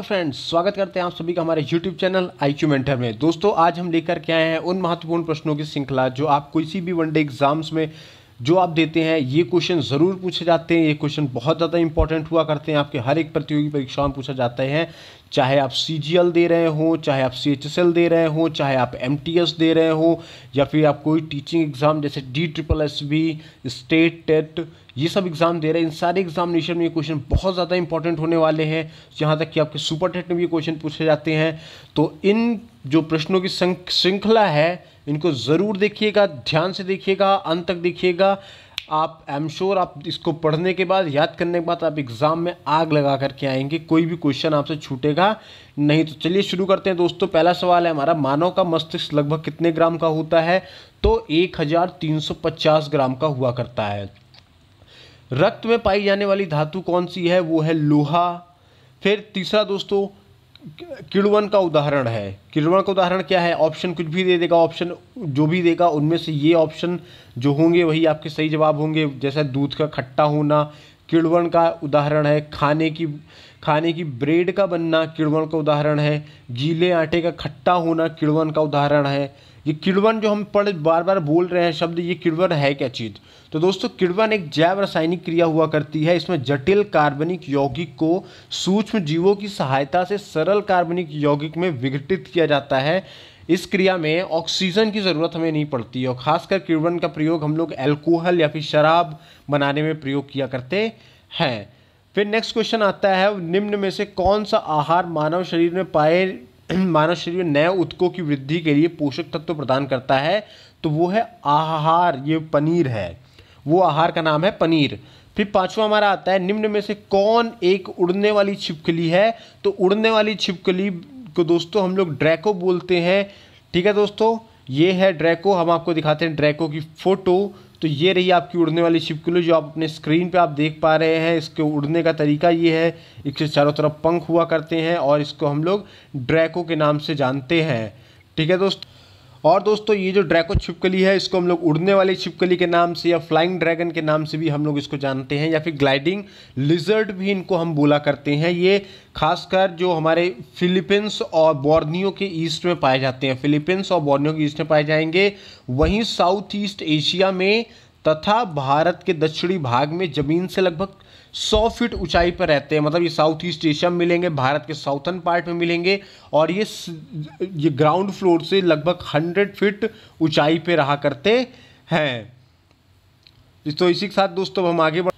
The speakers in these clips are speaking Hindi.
फ्रेंड्स स्वागत करते हैं आप सभी का हमारे यूट्यूब चैनल क्यू मेंटर में दोस्तों आज हम लेकर के आए हैं उन महत्वपूर्ण प्रश्नों की श्रृंखला जो आप किसी भी वनडे एग्जाम्स में जो आप देते हैं ये क्वेश्चन ज़रूर पूछे जाते हैं ये क्वेश्चन बहुत ज़्यादा इंपॉर्टेंट हुआ करते हैं आपके हर एक प्रतियोगी परीक्षाओं में पूछा जाता है चाहे आप सी दे रहे हो चाहे आप सी दे रहे हो चाहे आप एम दे रहे हो या फिर आप कोई टीचिंग एग्ज़ाम जैसे D triple S B state TET ये सब एग्ज़ाम दे रहे हैं इन सारे एग्जामिनेशन में ये क्वेश्चन बहुत ज़्यादा इंपॉर्टेंट होने वाले हैं जहाँ तक कि आपके सुपर टेट में भी क्वेश्चन पूछे जाते हैं तो इन जो प्रश्नों की श्रृंखला है इनको ज़रूर देखिएगा ध्यान से देखिएगा अंत तक देखिएगा आप आई एम श्योर आप इसको पढ़ने के बाद याद करने के बाद आप एग्ज़ाम में आग लगा करके आएंगे कोई भी क्वेश्चन आपसे छूटेगा नहीं तो चलिए शुरू करते हैं दोस्तों पहला सवाल है हमारा मानव का मस्तिष्क लगभग कितने ग्राम का होता है तो 1350 ग्राम का हुआ करता है रक्त में पाई जाने वाली धातु कौन सी है वो है लोहा फिर तीसरा दोस्तों किड़वन का उदाहरण है किड़वन का उदाहरण क्या है ऑप्शन कुछ भी दे देगा ऑप्शन जो भी देगा उनमें से ये ऑप्शन जो होंगे वही आपके सही जवाब होंगे जैसा दूध का खट्टा होना किड़वन का उदाहरण है खाने की खाने की ब्रेड का बनना किड़वन का उदाहरण है गीले आटे का खट्टा होना किड़वन का उदाहरण है ये किड़वन जो हम पढ़ बार बार बोल रहे हैं शब्द ये किड़वन है क्या चीज़ तो दोस्तों किड़वन एक जैव रासायनिक क्रिया हुआ करती है इसमें जटिल कार्बनिक यौगिक को सूक्ष्म जीवों की सहायता से सरल कार्बनिक यौगिक में विघटित किया जाता है इस क्रिया में ऑक्सीजन की ज़रूरत हमें नहीं पड़ती और ख़ासकर किड़वन का प्रयोग हम लोग एल्कोहल या फिर शराब बनाने में प्रयोग किया करते हैं फिर नेक्स्ट क्वेश्चन आता है निम्न में से कौन सा आहार मानव शरीर में पाए मानव शरीर में नए उत्कों की वृद्धि के लिए पोषक तत्व प्रदान करता है तो वो है आहार ये पनीर है वो आहार का नाम है पनीर फिर पांचवा हमारा आता है निम्न में से कौन एक उड़ने वाली छिपकली है तो उड़ने वाली छिपकली को दोस्तों हम लोग ड्रैको बोलते हैं ठीक है दोस्तों ये है ड्रैको हम आपको दिखाते हैं ड्रैको की फ़ोटो तो ये रही आपकी उड़ने वाली छिपकली जो आप अपने स्क्रीन पे आप देख पा रहे हैं इसके उड़ने का तरीका ये है इसके चारों तरफ पंख हुआ करते हैं और इसको हम लोग ड्रैको के नाम से जानते हैं ठीक है दोस्तों और दोस्तों ये जो ड्रैको छिपकली है इसको हम लोग उड़ने वाली छिपकली के नाम से या फ्लाइंग ड्रैगन के नाम से भी हम लोग इसको जानते हैं या फिर ग्लाइडिंग लिजर्ड भी इनको हम बोला करते हैं ये खासकर जो हमारे फिलीपींस और बॉर्नियो के ईस्ट में पाए जाते हैं फिलीपींस और बॉर्नियो के ईस्ट में पाए जाएंगे वहीं साउथ ईस्ट एशिया में तथा भारत के दक्षिणी भाग में जमीन से लगभग सौ फीट ऊंचाई पर रहते हैं मतलब ये साउथ ईस्ट एशिया में मिलेंगे भारत के साउथर्न पार्ट में मिलेंगे और ये ये ग्राउंड फ्लोर से लगभग हंड्रेड फीट ऊंचाई पर रहा करते हैं तो इसी के साथ दोस्तों हम आगे बढ़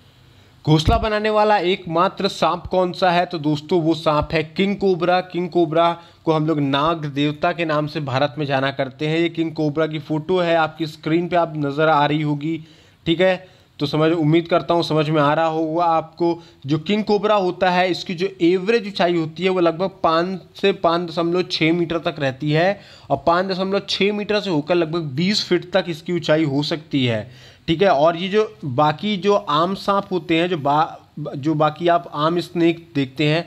घोसला बनाने वाला एकमात्र सांप कौन सा है तो दोस्तों वो सांप है किंग कोबरा किंग कोबरा को हम लोग नाग देवता के नाम से भारत में जाना करते हैं ये किंग कोबरा की फ़ोटो है आपकी स्क्रीन पे आप नज़र आ रही होगी ठीक है तो समझ उम्मीद करता हूँ समझ में आ रहा होगा आपको जो किंग कोबरा होता है इसकी जो एवरेज ऊंचाई होती है वो लगभग पाँच से पाँच दशमलव छः मीटर तक रहती है और पाँच दशमलव छः मीटर से होकर लगभग बीस फिट तक इसकी ऊंचाई हो सकती है ठीक है और ये जो बाकी जो आम सांप होते हैं जो बा जो बाकी आप आम स्नेक देखते हैं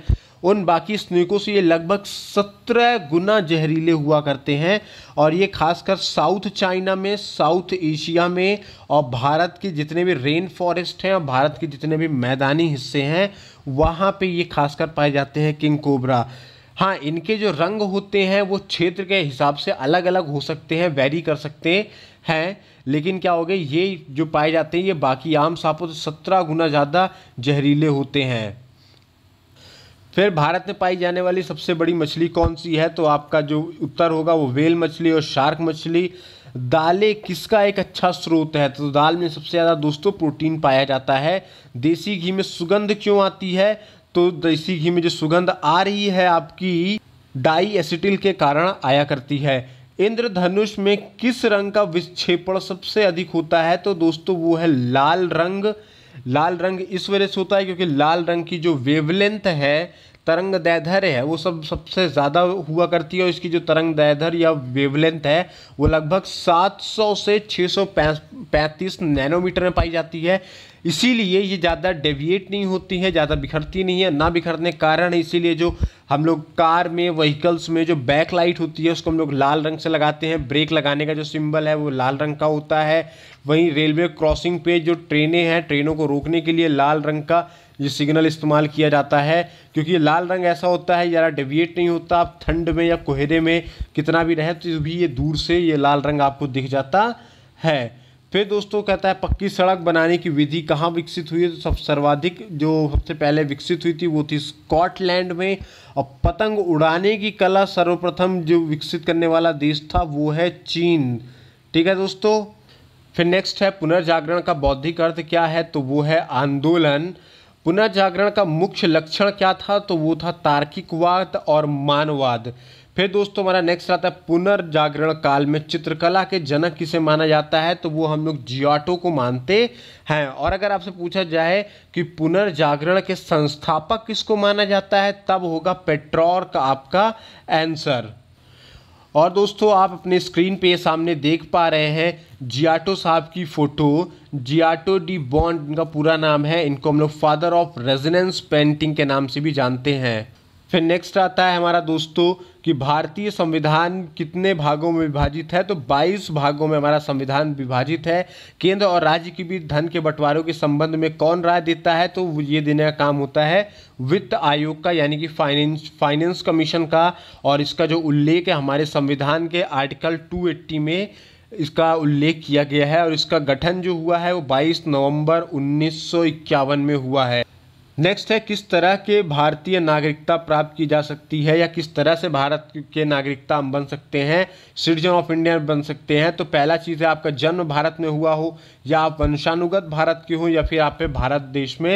उन बाकी स्नेकों से ये लगभग सत्रह गुना जहरीले हुआ करते हैं और ये खासकर साउथ चाइना में साउथ एशिया में और भारत के जितने भी रेन फॉरेस्ट हैं और भारत के जितने भी मैदानी हिस्से हैं वहाँ पे ये खासकर पाए जाते हैं किंग कोबरा हाँ इनके जो रंग होते हैं वो क्षेत्र के हिसाब से अलग अलग हो सकते हैं वेरी कर सकते हैं लेकिन क्या हो गया ये जो पाए जाते हैं ये बाकी आम सांपों से सत्रह गुना ज़्यादा जहरीले होते हैं फिर भारत में पाई जाने वाली सबसे बड़ी मछली कौन सी है तो आपका जो उत्तर होगा वो वेल मछली और शार्क मछली दालें किसका एक अच्छा स्रोत है तो दाल में सबसे ज़्यादा दोस्तों प्रोटीन पाया जाता है देसी घी में सुगंध क्यों आती है तो देसी घी में जो सुगंध आ रही है आपकी डाई एसिटिल के कारण आया करती है इंद्रधनुष में किस रंग का विक्षेपण सबसे अधिक होता है तो दोस्तों वो है लाल रंग लाल रंग इस वजह से होता है क्योंकि लाल रंग की जो वेवलेंथ है तरंग दैधर है वो सब सबसे ज़्यादा हुआ करती है और इसकी जो तरंग दैधर या वेवलेंथ है वो लगभग 700 से 635 नैनोमीटर में पाई जाती है इसीलिए ये ज़्यादा डेविएट नहीं होती है ज़्यादा बिखरती नहीं है ना बिखरने कारण इसीलिए जो हम लोग कार में व्हीकल्स में जो बैक लाइट होती है उसको हम लोग लाल रंग से लगाते हैं ब्रेक लगाने का जो सिंबल है वो लाल रंग का होता है वहीं रेलवे क्रॉसिंग पे जो ट्रेनें हैं ट्रेनों को रोकने के लिए लाल रंग का ये सिग्नल इस्तेमाल किया जाता है क्योंकि लाल रंग ऐसा होता है ज़्यादा डेविएट नहीं होता आप ठंड में या कोहरे में कितना भी रहें तो भी ये दूर से ये लाल रंग आपको दिख जाता है फिर दोस्तों कहता है पक्की सड़क बनाने की विधि कहाँ विकसित हुई है तो सब सर्वाधिक जो सबसे पहले विकसित हुई थी वो थी स्कॉटलैंड में और पतंग उड़ाने की कला सर्वप्रथम जो विकसित करने वाला देश था वो है चीन ठीक है दोस्तों फिर नेक्स्ट है पुनर्जागरण का बौद्धिक अर्थ क्या है तो वो है आंदोलन पुनर्जागरण का मुख्य लक्षण क्या था तो वो था तार्किकवाद और मानवाद फिर दोस्तों हमारा नेक्स्ट आता है पुनर्जागरण काल में चित्रकला के जनक किसे माना जाता है तो वो हम लोग जियाटो को मानते हैं और अगर आपसे पूछा जाए कि पुनर्जागरण के संस्थापक किसको माना जाता है तब होगा पेट्रोर का आपका आंसर और दोस्तों आप अपने स्क्रीन पे सामने देख पा रहे हैं जियाटो साहब की फ़ोटो जियाटो डी बॉन्ड इनका पूरा नाम है इनको हम लोग फादर ऑफ रेजिनेंस पेंटिंग के नाम से भी जानते हैं फिर नेक्स्ट आता है हमारा दोस्तों कि भारतीय संविधान कितने भागों में विभाजित है तो 22 भागों में हमारा संविधान विभाजित है केंद्र और राज्य के बीच धन के बंटवारों के संबंध में कौन राय देता है तो ये देने का काम होता है वित्त आयोग का यानी कि फाइनेंस फाइनेंस कमीशन का और इसका जो उल्लेख है हमारे संविधान के आर्टिकल टू में इसका उल्लेख किया गया है और इसका गठन जो हुआ है वो 22 नवंबर 1951 में हुआ है नेक्स्ट है किस तरह के भारतीय नागरिकता प्राप्त की जा सकती है या किस तरह से भारत के नागरिकता हम बन सकते हैं सिटीजन ऑफ इंडिया बन सकते हैं तो पहला चीज़ है आपका जन्म भारत में हुआ हो या आप वंशानुगत भारत के हो या फिर आप भारत देश में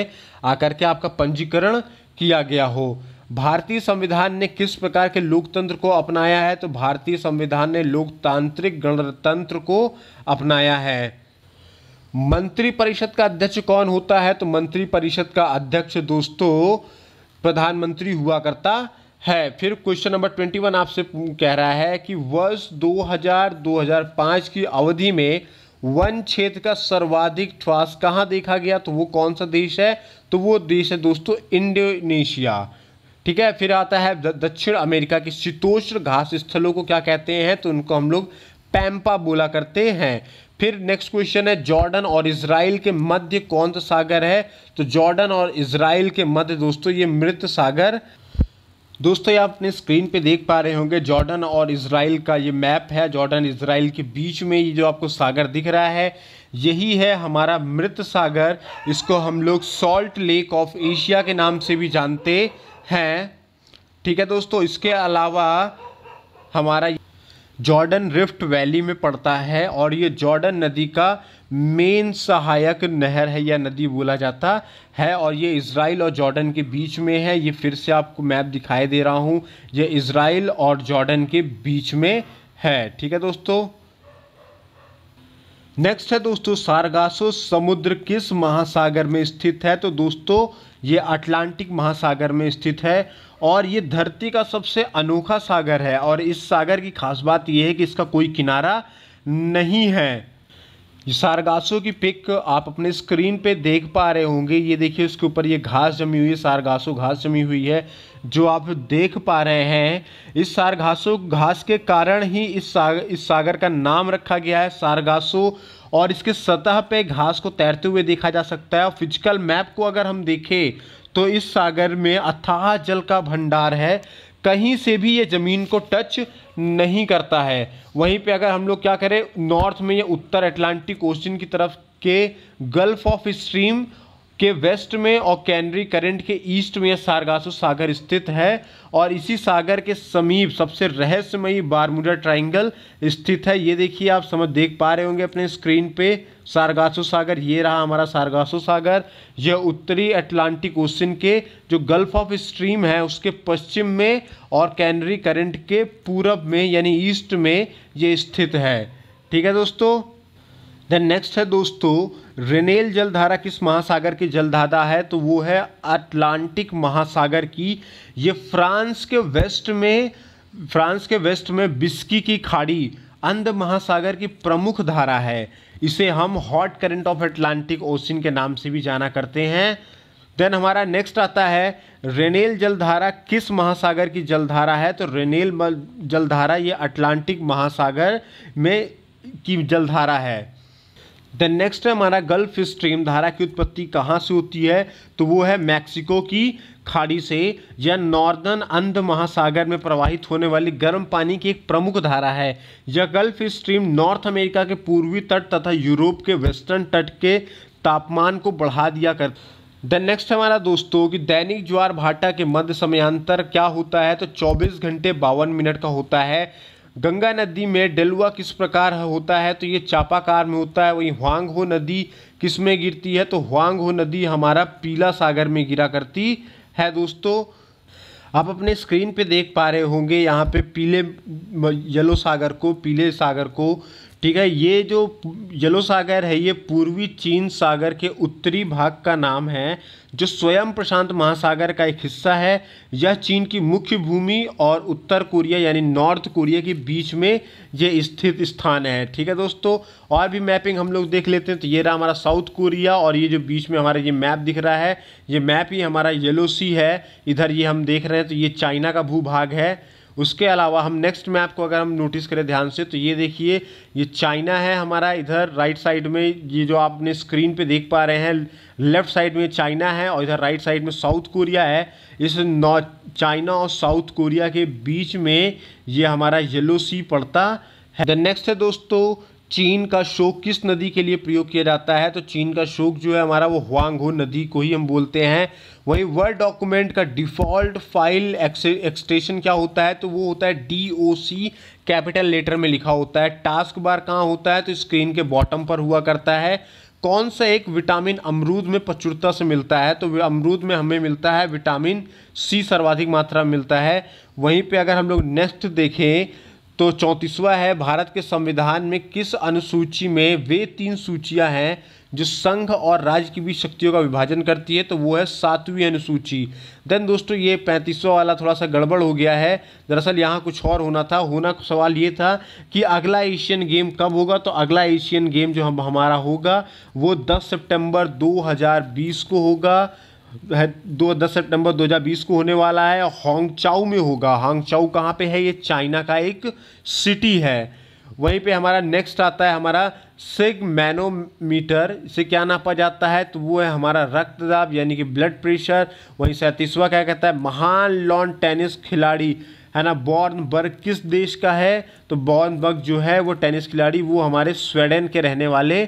आकर के आपका पंजीकरण किया गया हो भारतीय संविधान ने किस प्रकार के लोकतंत्र को अपनाया है तो भारतीय संविधान ने लोकतांत्रिक गणतंत्र को अपनाया है मंत्रिपरिषद का अध्यक्ष कौन होता है तो मंत्रिपरिषद का अध्यक्ष दोस्तों प्रधानमंत्री हुआ करता है फिर क्वेश्चन नंबर ट्वेंटी वन आपसे कह रहा है कि वर्ष 2000-2005 की अवधि में वन क्षेत्र का सर्वाधिक ठ्वास कहाँ देखा गया तो वो कौन सा देश है तो वो देश है दोस्तों इंडोनेशिया ठीक है फिर आता है दक्षिण अमेरिका के शीतोष्ण घास स्थलों को क्या कहते हैं तो उनको हम लोग पैम्पा बोला करते हैं फिर नेक्स्ट क्वेश्चन है जॉर्डन और इसराइल के मध्य कौन सा सागर है तो जॉर्डन और इसराइल के मध्य दोस्तों ये मृत सागर दोस्तों ये अपने स्क्रीन पे देख पा रहे होंगे जॉर्डन और इसराइल का ये मैप है जॉर्डन इसराइल के बीच में ये जो आपको सागर दिख रहा है यही है हमारा मृत सागर इसको हम लोग सॉल्ट लेक ऑफ एशिया के नाम से भी जानते हैं ठीक है दोस्तों इसके अलावा हमारा जॉर्डन रिफ्ट वैली में पड़ता है और ये जॉर्डन नदी का मेन सहायक नहर है या नदी बोला जाता है और ये इसराइल और जॉर्डन के बीच में है ये फिर से आपको मैप दिखाई दे रहा हूँ ये इसराइल और जॉर्डन के बीच में है ठीक है दोस्तों नेक्स्ट है दोस्तों सारगासो समुद्र किस महासागर में स्थित है तो दोस्तों ये अटलांटिक महासागर में स्थित है और ये धरती का सबसे अनोखा सागर है और इस सागर की खास बात यह है कि इसका कोई किनारा नहीं है सारगासों की पिक आप अपने स्क्रीन पे देख पा रहे होंगे ये देखिए उसके ऊपर ये घास जमी हुई है सारगासो घास जमी हुई है जो आप देख पा रहे हैं इस सारगासो घास के कारण ही इस सागर इस सागर का नाम रखा गया है सारगासो और इसके सतह पे घास को तैरते हुए देखा जा सकता है और फिजिकल मैप को अगर हम देखें तो इस सागर में अथाह जल का भंडार है कहीं से भी ये ज़मीन को टच नहीं करता है वहीं पे अगर हम लोग क्या करें नॉर्थ में ये उत्तर अटलांटिक ओशन की तरफ के गल्फ ऑफ स्ट्रीम के वेस्ट में और कैनरी करंट के ईस्ट में सारगासो सागर स्थित है और इसी सागर के समीप सबसे रहस्यमयी बारमुडा ट्राइंगल स्थित है ये देखिए आप समझ देख पा रहे होंगे अपने स्क्रीन पे सारगासो सागर ये रहा हमारा सारगासो सागर यह उत्तरी अटलांटिक ओशन के जो गल्फ ऑफ स्ट्रीम है उसके पश्चिम में और कैनरी करंट के पूरब में यानी ईस्ट में ये स्थित है ठीक है दोस्तों देन नेक्स्ट है दोस्तों रेनेल जलधारा किस महासागर की जलधारा है तो वो है अटलांटिक महासागर की ये फ्रांस के वेस्ट में फ्रांस के वेस्ट में बिस्की की खाड़ी अंध महासागर की प्रमुख धारा है इसे हम hot current of Atlantic ocean के नाम से भी जाना करते हैं देन हमारा नेक्स्ट आता है रेनेल जलधारा किस महासागर की जलधारा है तो रेनेल जलधारा ये अटलांटिक महासागर में की जलधारा है देन नेक्स्ट है हमारा गल्फ स्ट्रीम धारा की उत्पत्ति कहाँ से होती है तो वो है मैक्सिको की खाड़ी से यह नॉर्दर्न अंध महासागर में प्रवाहित होने वाली गर्म पानी की एक प्रमुख धारा है यह गल्फ स्ट्रीम नॉर्थ अमेरिका के पूर्वी तट तथा यूरोप के वेस्टर्न तट के तापमान को बढ़ा दिया कर देन नेक्स्ट हमारा दोस्तों कि दैनिक ज्वार भाटा के मध्य समयांतर क्या होता है तो 24 घंटे बावन मिनट का होता है गंगा नदी में डलुआ किस प्रकार होता है तो ये चापाकार में होता है वहीं हो नदी किस में गिरती है तो हो नदी हमारा पीला सागर में गिरा करती है दोस्तों आप अपने स्क्रीन पे देख पा रहे होंगे यहाँ पे पीले येलो सागर को पीले सागर को ठीक है ये जो येलो सागर है ये पूर्वी चीन सागर के उत्तरी भाग का नाम है जो स्वयं प्रशांत महासागर का एक हिस्सा है यह चीन की मुख्य भूमि और उत्तर कोरिया यानी नॉर्थ कोरिया के बीच में ये स्थित स्थान है ठीक है दोस्तों और भी मैपिंग हम लोग देख लेते हैं तो ये रहा हमारा साउथ कोरिया और ये जो बीच में हमारा ये मैप दिख रहा है ये मैप ही हमारा येलो सी है इधर ये हम देख रहे हैं तो ये चाइना का भूभाग है उसके अलावा हम नेक्स्ट मैप को अगर हम नोटिस करें ध्यान से तो ये देखिए ये चाइना है हमारा इधर राइट साइड में ये जो आपने स्क्रीन पे देख पा रहे हैं लेफ्ट साइड में चाइना है और इधर राइट साइड में साउथ कोरिया है इस नॉ चाइना और साउथ कोरिया के बीच में ये हमारा येलो सी पड़ता है द नेक्स्ट है दोस्तों चीन का शोक किस नदी के लिए प्रयोग किया जाता है तो चीन का शोक जो है हमारा वो हुआंगहू नदी को ही हम बोलते हैं वहीं वर्ड डॉक्यूमेंट का डिफ़ॉल्ट फाइल एक्सटेशन क्या होता है तो वो होता है D O C capital letter में लिखा होता है टास्क बार कहाँ होता है तो स्क्रीन के बॉटम पर हुआ करता है कौन सा एक विटामिन अमरूद में प्रचुरता से मिलता है तो अमरूद में हमें मिलता है विटामिन सी सर्वाधिक मात्रा में मिलता है वहीं पे अगर हम लोग नेक्स्ट देखें तो चौंतीसवा है भारत के संविधान में किस अनुसूची में वे तीन सूचियां हैं जो संघ और राज्य की बीच शक्तियों का विभाजन करती है तो वो है सातवीं अनुसूची देन दोस्तों ये पैंतीसवा वाला थोड़ा सा गड़बड़ हो गया है दरअसल यहाँ कुछ और होना था होना सवाल ये था कि अगला एशियन गेम कब होगा तो अगला एशियन गेम जो हम हमारा होगा वो दस सेप्टेम्बर दो को होगा है दो दस सितंबर 2020 को होने वाला है हांगचाऊ में होगा हांगचाऊ कहाँ पे है ये चाइना का एक सिटी है वहीं पे हमारा नेक्स्ट आता है हमारा सिग मैनोमीटर इसे क्या नापा जाता है तो वो है हमारा रक्तदाब यानी कि ब्लड प्रेशर वहीं सैंतीसवा क्या कहता है महान लॉन टेनिस खिलाड़ी है ना बॉर्न बर्ग किस देश का है तो बॉर्न बर्ग जो है वो टेनिस खिलाड़ी वो हमारे स्वीडन के रहने वाले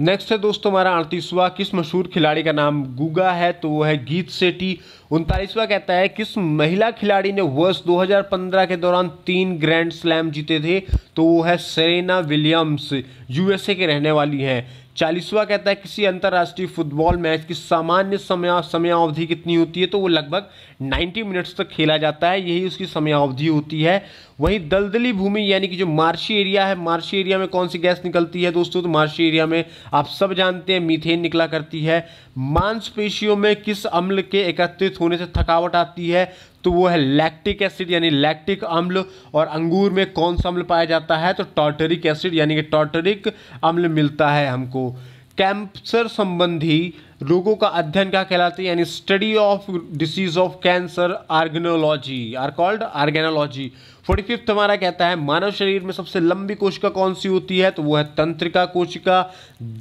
नेक्स्ट है दोस्तों हमारा अड़तीसवा किस मशहूर खिलाड़ी का नाम गुगा है तो वो है गीत सेठी उनतालीसवा कहता है किस महिला खिलाड़ी ने वर्ष 2015 के दौरान तीन ग्रैंड स्लैम जीते थे तो वो है सेरेना विलियम्स यूएसए के रहने वाली हैं चालीसवा कहता है किसी अंतर्राष्ट्रीय फुटबॉल मैच की सामान्य समय समयावधि कितनी होती है तो वो लगभग 90 मिनट्स तक खेला जाता है यही उसकी समयावधि होती है वहीं दलदली भूमि यानी कि जो मार्शी एरिया है मार्शी एरिया में कौन सी गैस निकलती है दोस्तों तो मार्शी एरिया में आप सब जानते हैं मीथेन निकला करती है मांसपेशियों में किस अम्ल के एकत्रित होने से थकावट आती है तो वो है लैक्टिक एसिड यानी लैक्टिक अम्ल और अंगूर में कौन सा अम्ल पाया जाता है तो टॉटरिक एसिड यानी कि टॉटरिक अम्ल मिलता है हमको कैंसर संबंधी रोगों का अध्ययन क्या कहलाते हैं यानी study of disease of cancer organology are called organology forty fifth हमारा कहता है मानव शरीर में सबसे लंबी कोशिका कौन सी होती है तो वो है तंत्रिका कोशिका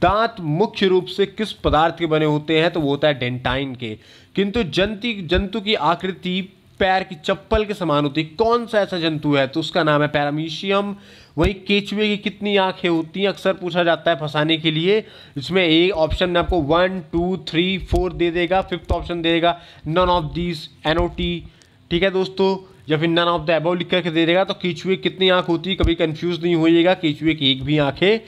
दांत मुख्य रूप से किस पदार्थ के बने होते हैं तो वो होता है डेंटाइन के किंतु जंती जंतु की आकृति पैर की चप्पल के समान होती है कौन सा ऐसा जंतु है तो उसका नाम है पैरामीशियम वहीं केचुए की कितनी आंखें होती हैं अक्सर पूछा जाता है फंसाने के लिए इसमें एक ऑप्शन में आपको वन टू थ्री फोर दे देगा फिफ्थ ऑप्शन देगा none of this N O T ठीक है दोस्तों या फिर नन ऑफ द एबो लिख करके दे देगा तो कीचुए कितनी आंख होती है कभी कंफ्यूज नहीं होइएगा केचुए की एक भी आंखें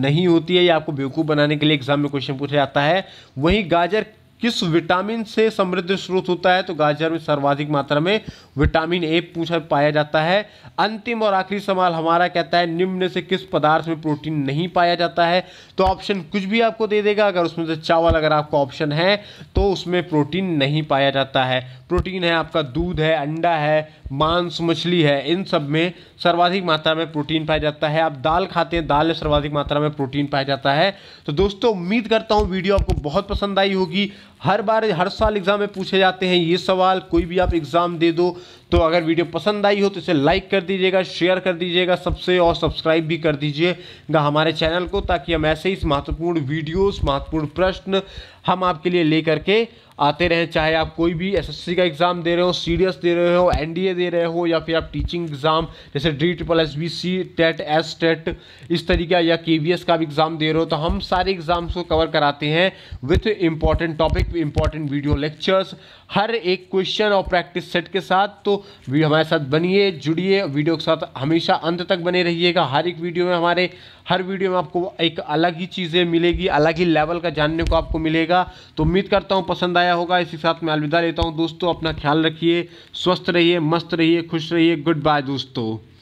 नहीं होती है ये आपको बेवकूफ़ बनाने के लिए एग्जाम में क्वेश्चन पूछा जाता है वहीं गाजर किस विटामिन से समृद्ध स्रोत होता है तो गाजर में सर्वाधिक मात्रा में विटामिन ए पूछा पाया जाता है अंतिम और आखिरी सवाल हमारा कहता है निम्न से किस पदार्थ में प्रोटीन नहीं पाया जाता है तो ऑप्शन कुछ भी आपको दे देगा अगर उसमें से चावल अगर आपका ऑप्शन है तो उसमें प्रोटीन नहीं पाया जाता है प्रोटीन है आपका दूध है अंडा है मांस मछली है इन सब में सर्वाधिक मात्रा में प्रोटीन पाया जाता है आप दाल खाते हैं दाल में सर्वाधिक मात्रा में प्रोटीन पाया जाता है तो दोस्तों उम्मीद करता हूँ वीडियो आपको बहुत पसंद आई होगी हर बार हर साल एग्ज़ाम में पूछे जाते हैं ये सवाल कोई भी आप एग्ज़ाम दे दो तो अगर वीडियो पसंद आई हो तो इसे लाइक कर दीजिएगा शेयर कर दीजिएगा सबसे और सब्सक्राइब भी कर दीजिएगा हमारे चैनल को ताकि हम ऐसे ही महत्वपूर्ण वीडियोस महत्वपूर्ण प्रश्न हम आपके लिए लेकर के आते रहें चाहे आप कोई भी एसएससी का एग्ज़ाम दे रहे हो सी दे रहे हो एन दे रहे हो या फिर आप टीचिंग एग्ज़ाम जैसे D triple S B C TET S TET इस तरीका या के का भी एग्ज़ाम दे रहे हो तो हम सारे एग्ज़ाम्स को कवर कराते हैं with important topic important video lectures हर एक क्वेश्चन और प्रैक्टिस सेट के साथ तो हमारे साथ बनिए जुड़िए वीडियो के साथ हमेशा अंत तक बने रहिएगा हर एक वीडियो में हमारे हर वीडियो में आपको एक अलग ही चीज़ें मिलेगी अलग ही लेवल का जानने को आपको मिलेगा तो उम्मीद करता हूँ पसंद आया होगा इसी साथ मैं अलविदा लेता हूँ दोस्तों अपना ख्याल रखिए स्वस्थ रहिए मस्त रहिए खुश रहिए गुड बाय दोस्तों